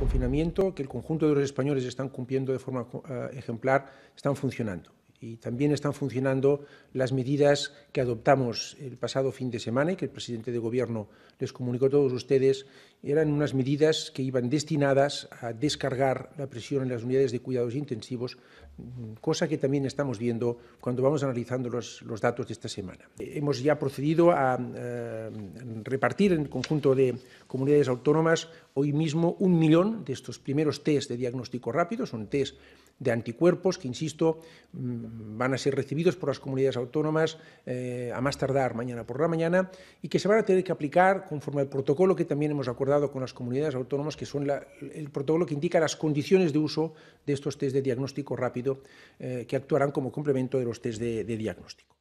confinamiento que el conjunto de los españoles están cumpliendo de forma eh, ejemplar están funcionando. Y también están funcionando las medidas que adoptamos el pasado fin de semana y que el presidente de Gobierno les comunicó a todos ustedes. Eran unas medidas que iban destinadas a descargar la presión en las unidades de cuidados intensivos, mm, cosa que también estamos viendo cuando vamos analizando los, los datos de esta semana. Hemos ya procedido a, a eh, repartir en el conjunto de comunidades autónomas hoy mismo un millón de estos primeros test de diagnóstico rápido, son test de anticuerpos que, insisto, mm, van a ser recibidos por las comunidades autónomas eh, a más tardar mañana por la mañana y que se van a tener que aplicar conforme al protocolo que también hemos acordado con las comunidades autónomas, que son el protocolo que indica las condiciones de uso de estos test de diagnóstico rápido eh, que actuarán como complemento de los test de diagnóstico.